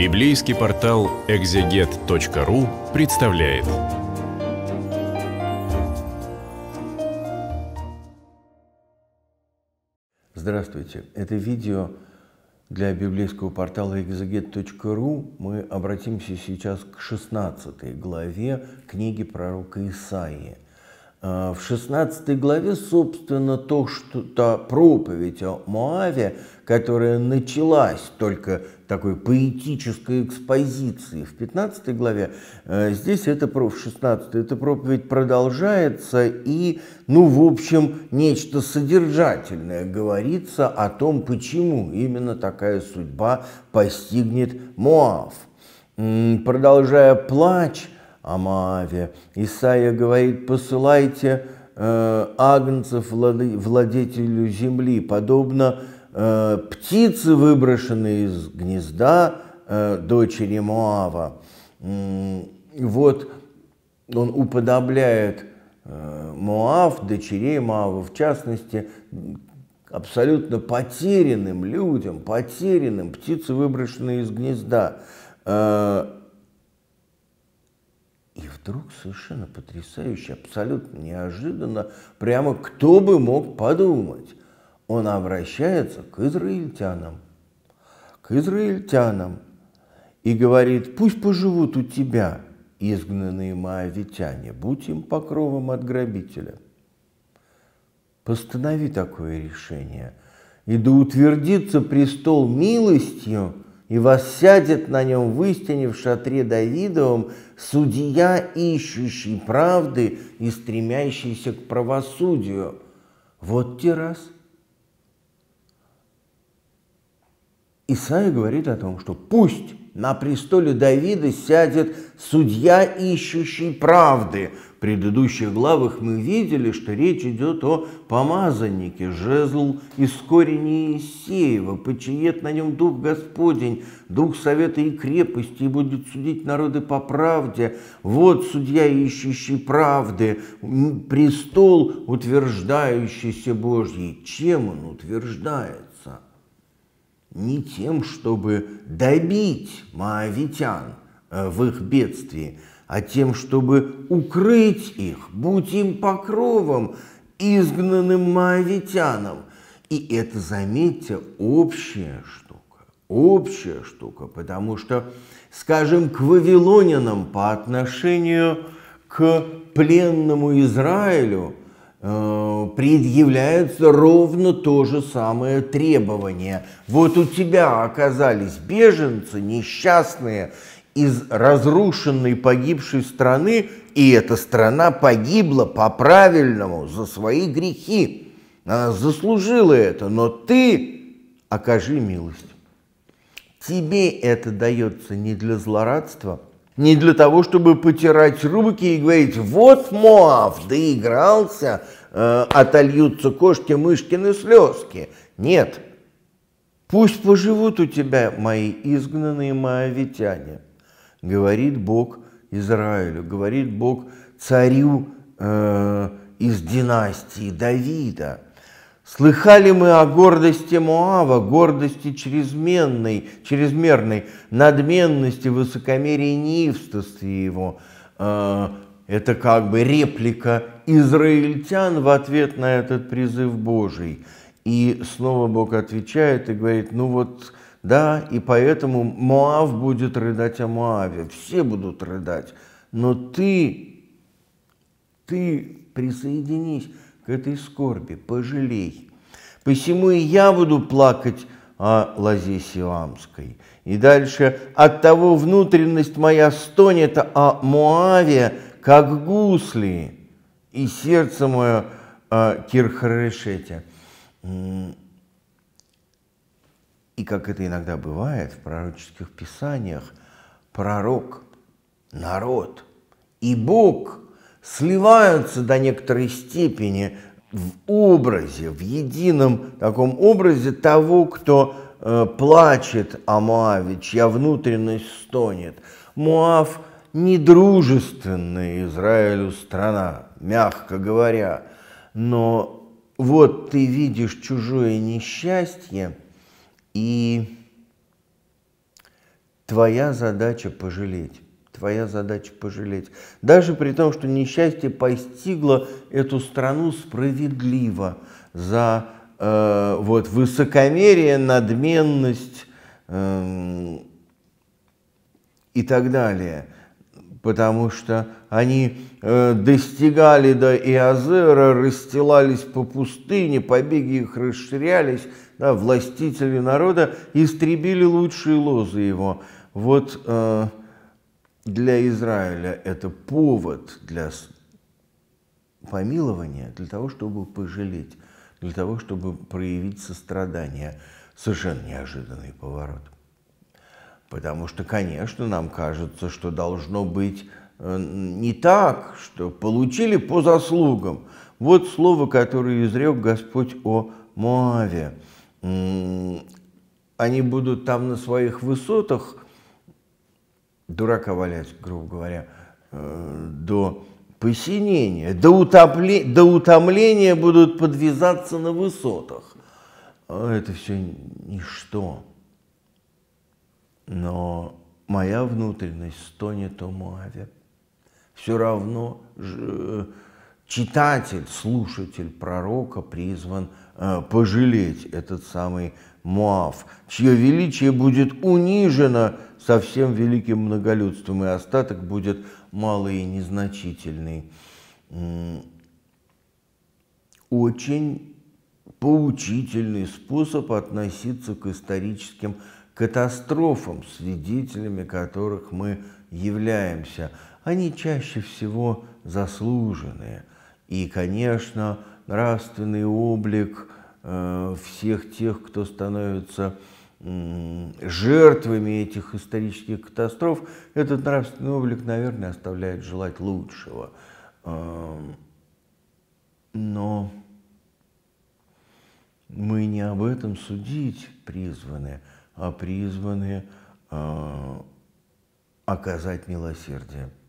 Библейский портал экзегет.ру представляет. Здравствуйте. Это видео для библейского портала экзегет.ру. Мы обратимся сейчас к 16 главе книги пророка Исаии – Э, в 16 главе, собственно, то, что та проповедь о Моаве, которая началась только такой поэтической экспозиции в 15 главе, э, здесь это в 16 эта проповедь продолжается и, ну, в общем, нечто содержательное говорится о том, почему именно такая судьба постигнет Моав. Продолжая плач, Амаве. Исаия говорит, посылайте э, агнцев владетелю земли, подобно э, птице, выброшенной из гнезда э, дочери Моава. Вот он уподобляет э, Моав, дочерей Моава, в частности, абсолютно потерянным людям, потерянным, птицы, выброшенные из гнезда. Э, вдруг совершенно потрясающе, абсолютно неожиданно, прямо кто бы мог подумать, он обращается к израильтянам, к израильтянам и говорит, пусть поживут у тебя, изгнанные моавитяне, будь им покровом от грабителя. Постанови такое решение, и да утвердится престол милостью – и воссядет на нем в истине в шатре Давидовом судья, ищущий правды и стремящийся к правосудию. Вот те раз. Исаия говорит о том, что пусть на престоле Давида сядет судья, ищущий правды, предыдущих главах мы видели, что речь идет о помазаннике, жезл искорени Иисеева, почиет на нем Дух Господень, Дух Совета и крепости, и будет судить народы по правде. Вот судья, ищущий правды, престол, утверждающийся Божий. Чем он утверждается? Не тем, чтобы добить маавитян э, в их бедствии – а тем, чтобы укрыть их, будь им покровом, изгнанным маавитянам. И это, заметьте, общая штука, общая штука, потому что, скажем, к вавилонянам по отношению к пленному Израилю э, предъявляется ровно то же самое требование. Вот у тебя оказались беженцы, несчастные, из разрушенной погибшей страны, и эта страна погибла по-правильному за свои грехи. Она заслужила это, но ты окажи милость. Тебе это дается не для злорадства, не для того, чтобы потирать руки и говорить, вот Моав, доигрался, э, отольются кошки, мышкины слезки. Нет. Пусть поживут у тебя мои изгнанные моавитяне говорит Бог Израилю, говорит Бог царю э, из династии Давида. Слыхали мы о гордости Моава, гордости чрезменной, чрезмерной, надменности, высокомерии, неивствовстве его. Э, это как бы реплика израильтян в ответ на этот призыв Божий. И снова Бог отвечает и говорит, ну вот да, и поэтому Моав будет рыдать о Моаве, все будут рыдать. Но ты, ты присоединись к этой скорби, пожалей. Посему и я буду плакать о лозе Сиамской. И дальше от того внутренность моя стонет о Моаве, как гусли, и сердце мое о э, Кирхарешете как это иногда бывает в пророческих писаниях, пророк, народ и Бог сливаются до некоторой степени в образе, в едином таком образе того, кто э, плачет о Моаве, чья внутренность стонет. Моав – недружественная Израилю страна, мягко говоря, но вот ты видишь чужое несчастье – и твоя задача пожалеть. Твоя задача пожалеть. Даже при том, что несчастье постигло эту страну справедливо за э, вот, высокомерие, надменность э, и так далее – потому что они э, достигали до Иозера, расстилались по пустыне, побеги их расширялись, да, властители народа истребили лучшие лозы его. Вот э, для Израиля это повод для помилования, для того, чтобы пожалеть, для того, чтобы проявить сострадание. Совершенно неожиданный поворот. Потому что, конечно, нам кажется, что должно быть э, не так, что получили по заслугам. Вот слово, которое изрек Господь о Моаве. Они будут там на своих высотах, дурака валять, грубо говоря, э, до посинения, до, утопле, до утомления будут подвязаться на высотах. А это все ничто но моя внутренность стонет о муаве, Все равно э, читатель, слушатель пророка призван э, пожалеть этот самый муав, чье величие будет унижено совсем великим многолюдством, и остаток будет малый и незначительный. Очень поучительный способ относиться к историческим катастрофам, свидетелями которых мы являемся. Они чаще всего заслуженные. И, конечно, нравственный облик э, всех тех, кто становится жертвами этих исторических катастроф, этот нравственный облик, наверное, оставляет желать лучшего. Эм, но мы не об этом судить призваны – а призваны а, оказать милосердие.